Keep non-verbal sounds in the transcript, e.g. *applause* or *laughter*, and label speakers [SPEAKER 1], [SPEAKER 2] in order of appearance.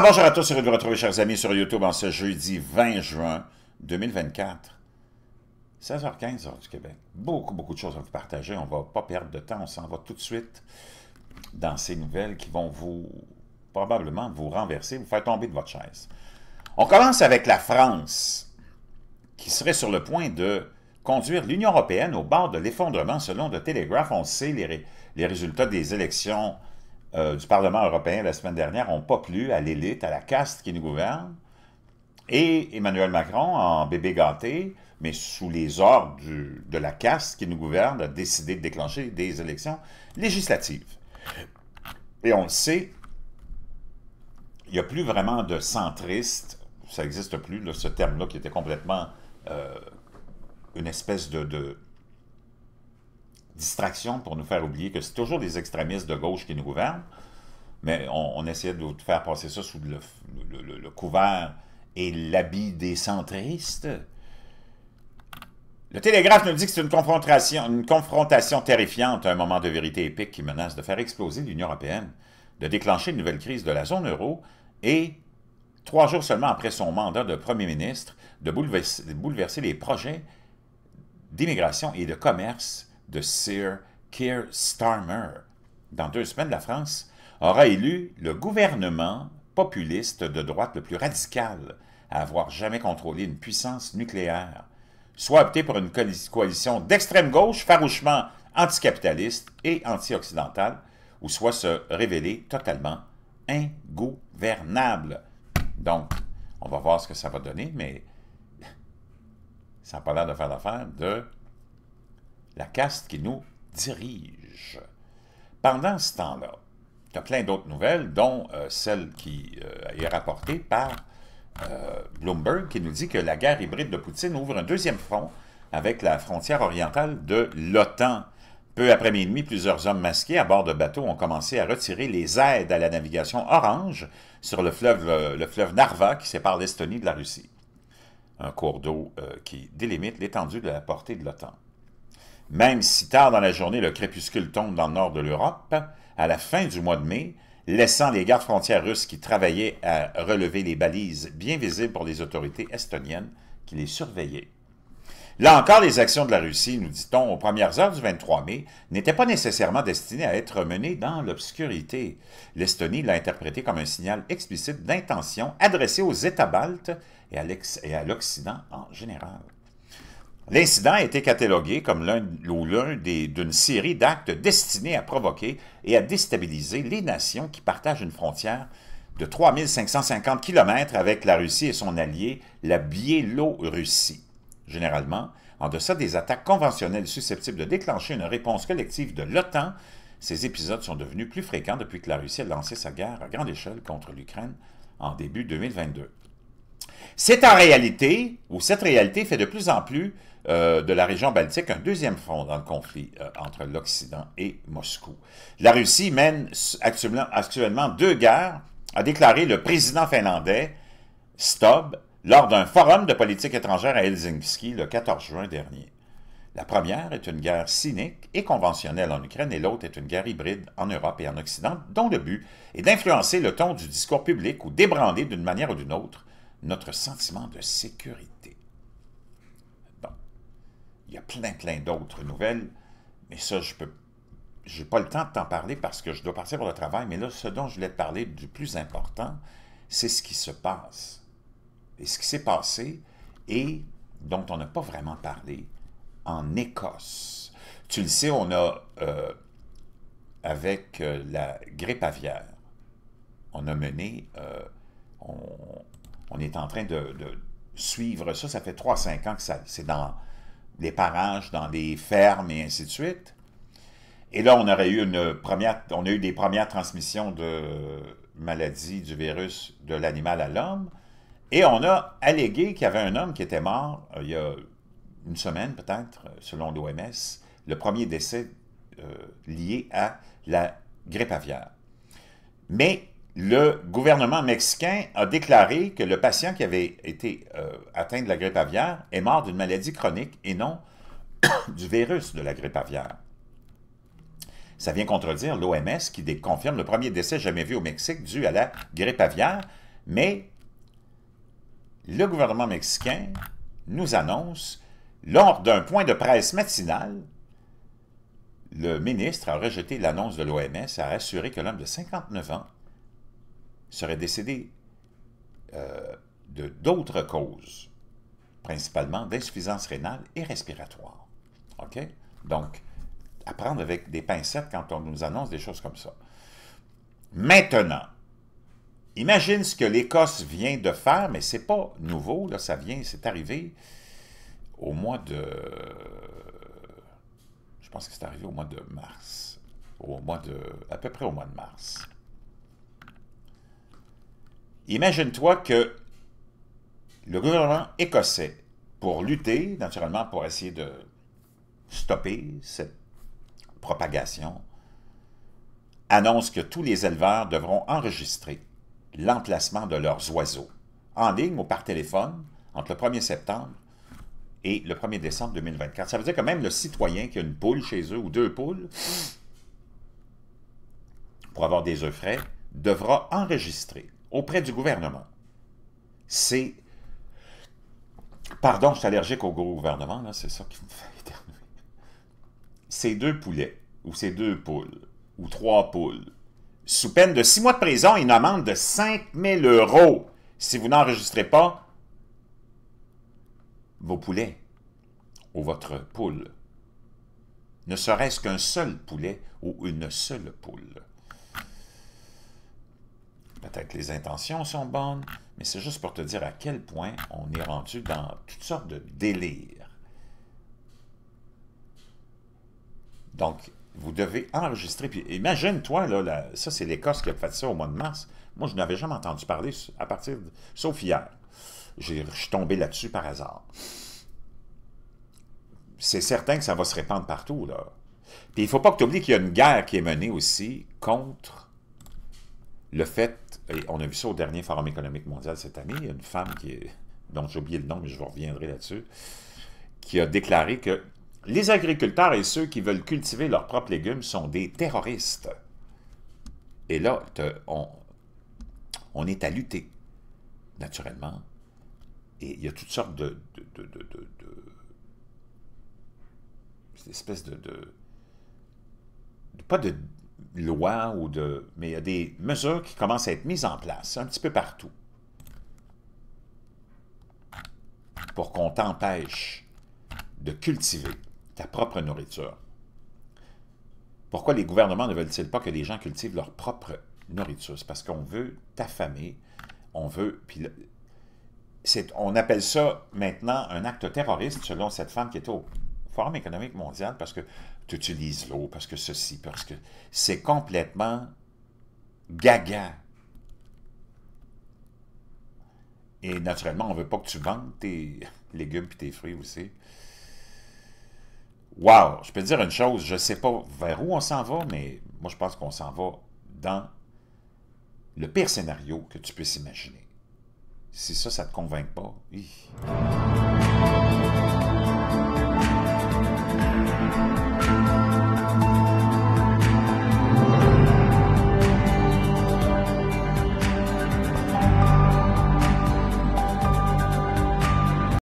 [SPEAKER 1] bonjour à tous, heureux de vous retrouver, chers amis, sur YouTube en ce jeudi 20 juin 2024. 16h15, heure du Québec. Beaucoup, beaucoup de choses à vous partager. On ne va pas perdre de temps. On s'en va tout de suite dans ces nouvelles qui vont vous, probablement, vous renverser, vous faire tomber de votre chaise. On commence avec la France, qui serait sur le point de conduire l'Union européenne au bord de l'effondrement selon le Telegraph, On sait les, les résultats des élections euh, du Parlement européen la semaine dernière n'ont pas plu à l'élite, à la caste qui nous gouverne. Et Emmanuel Macron, en bébé gâté, mais sous les ordres du, de la caste qui nous gouverne, a décidé de déclencher des élections législatives. Et on le sait, il n'y a plus vraiment de centriste, ça n'existe plus, ce terme-là qui était complètement euh, une espèce de distraction pour nous faire oublier que c'est toujours les extrémistes de gauche qui nous gouvernent, mais on, essaie essayait de faire passer ça sous le, couvert et l'habit des centristes. Le Télégraphe nous dit que c'est une confrontation, une confrontation terrifiante, un moment de vérité épique qui menace de faire exploser l'Union européenne, de déclencher une nouvelle crise de la zone euro et, trois jours seulement après son mandat de Premier ministre, de bouleverser les projets d'immigration et de commerce de Sir Keir Starmer. Dans deux semaines, la France aura élu le gouvernement populiste de droite le plus radical à avoir jamais contrôlé une puissance nucléaire, soit opté pour une coalition d'extrême gauche farouchement anticapitaliste et anti-occidentale, ou soit se révéler totalement ingouvernable. Donc, on va voir ce que ça va donner, mais *laughs* ça n'a pas l'air de faire l'affaire de la caste qui nous dirige. Pendant ce temps-là, tu as plein d'autres nouvelles, dont euh, celle qui euh, est rapportée par euh, Bloomberg, qui nous dit que la guerre hybride de Poutine ouvre un deuxième front avec la frontière orientale de l'OTAN. Peu après minuit, plusieurs hommes masqués à bord de bateaux ont commencé à retirer les aides à la navigation orange sur le fleuve, le fleuve Narva qui sépare l'Estonie de la Russie. Un cours d'eau qui délimite l'étendue de la portée de l'OTAN. Même si tard dans la journée, le crépuscule tombe dans le nord de l'Europe, à la fin du mois de mai, laissant les gardes frontières russes qui travaillaient à relever les balises bien visibles pour les autorités estoniennes qui les surveillaient. Là encore, les actions de la Russie, nous dit-on, aux premières heures du 23 mai, n'étaient pas nécessairement destinées à être menées dans l'obscurité. L'Estonie l'a interprété comme un signal explicite d'intention adressé aux États baltes et à l'Occident en général. L'incident a été catalogué comme l'un ou d'une série d'actes destinés à provoquer et à déstabiliser les nations qui partagent une frontière de 3550 km avec la Russie et son allié, la Biélorussie. Généralement, en deçà des attaques conventionnelles susceptibles de déclencher une réponse collective de l'OTAN, ces épisodes sont devenus plus fréquents depuis que la Russie a lancé sa guerre à grande échelle contre l'Ukraine en début 2022. C'est en réalité, ou cette réalité fait de plus en plus euh, de la région baltique un deuxième front dans le conflit euh, entre l'Occident et Moscou. La Russie mène actuellement, deux guerres, a déclaré le président finlandais Stubb lors d'un forum de politique étrangère à Helsinki le 14 juin dernier. La première est une guerre cynique et conventionnelle en Ukraine et l'autre est une guerre hybride en Europe et en Occident dont le but est d'influencer le ton du discours public ou d'ébranler d'une manière ou d'une autre notre sentiment de sécurité. Bon, il y a plein, plein d'autres nouvelles, mais ça, je peux j'ai pas le temps de t'en parler parce que je dois partir pour le travail, mais là, ce dont je voulais te parler du plus important, c'est ce qui se passe. Et ce qui s'est passé et dont on n'a pas vraiment parlé en Écosse. Tu le sais, on a, euh, avec euh, la grippe aviaire, on a mené, euh, on, on est en train de, suivre ça. Ça fait 3-5 ans que ça, c'est dans les parages, dans les fermes et ainsi de suite. Et là, on aurait eu une première, on a eu des premières transmissions de maladie du virus de l'animal à l'homme. Et on a allégué qu'il y avait un homme qui était mort euh, il y a une semaine peut-être, selon l'OMS, le premier décès euh, lié à la grippe aviaire. Mais le gouvernement mexicain a déclaré que le patient qui avait été euh, atteint de la grippe aviaire est mort d'une maladie chronique et non *coughs* du virus de la grippe aviaire. Ça vient contredire l'OMS qui confirme le premier décès jamais vu au Mexique dû à la grippe aviaire, mais le gouvernement mexicain nous annonce, lors d'un point de presse matinal, le ministre a rejeté l'annonce de l'OMS a assuré que l'homme de 59 ans serait décédé euh, de d'autres causes, principalement d'insuffisance rénale et respiratoire. OK? Donc, à prendre avec des pincettes quand on nous annonce des choses comme ça. Maintenant, imagine ce que l'Écosse vient de faire, mais n'est pas nouveau, là, ça vient, c'est arrivé au mois de... Je pense que c'est arrivé au mois de mars. Au mois de... à peu près au mois de mars. Imagine-toi que le gouvernement écossais, pour lutter, naturellement, pour essayer de stopper cette propagation, annonce que tous les éleveurs devront enregistrer l'emplacement de leurs oiseaux, en ligne ou par téléphone, entre le 1er septembre et le 1er décembre 2024. Ça veut dire que même le citoyen qui a une poule chez eux ou deux poules, pour avoir des œufs frais, devra enregistrer auprès du gouvernement, c'est... Pardon, je suis allergique au gouvernement, c'est ça qui me fait *laughs* éternuer. Ces deux poulets, ou ces deux poules, ou trois poules, sous peine de six mois de prison et une amende de 5 000 euros si vous n'enregistrez pas vos poulets ou votre poule. Ne serait-ce qu'un seul poulet ou une seule poule. Peut-être les intentions sont bonnes, mais c'est juste pour te dire à quel point on est rendu dans toutes sortes de délires. Donc, vous devez enregistrer. Puis imagine-toi, là, ça c'est l'Écosse qui a fait ça au mois de mars. Moi, je n'avais jamais entendu parler à partir de... Sauf hier. Je suis tombé là-dessus par hasard. C'est certain que ça va se répandre partout, là. Puis il ne faut pas que tu oublies qu'il y a une guerre qui est menée aussi contre le fait, et on a vu ça au dernier Forum économique mondial cette année, une femme dont j'ai oublié le nom, mais je reviendrai là-dessus, qui a déclaré que les agriculteurs et ceux qui veulent cultiver leurs propres légumes sont des terroristes. Et là, on, on, est à lutter, naturellement. Et il y a toutes sortes de... de, de, de, espèce de, de... Pas de loi ou de... Mais il y a des mesures qui commencent à être mises en place un petit peu partout pour qu'on t'empêche de cultiver ta propre nourriture. Pourquoi les gouvernements ne veulent-ils pas que les gens cultivent leur propre nourriture? C'est parce qu'on veut t'affamer, on veut... Puis on appelle ça maintenant un acte terroriste, selon cette femme qui est au Forum économique mondiale parce que tu utilises l'eau, parce que ceci, parce que c'est complètement gaga. Et naturellement, on ne veut pas que tu vendes tes *laughs* légumes et tes fruits aussi. Wow! Je peux te dire une chose, je ne sais pas vers où on s'en va, mais moi je pense qu'on s'en va dans le pire scénario que tu puisses imaginer. Si ça, ça ne te convainc pas.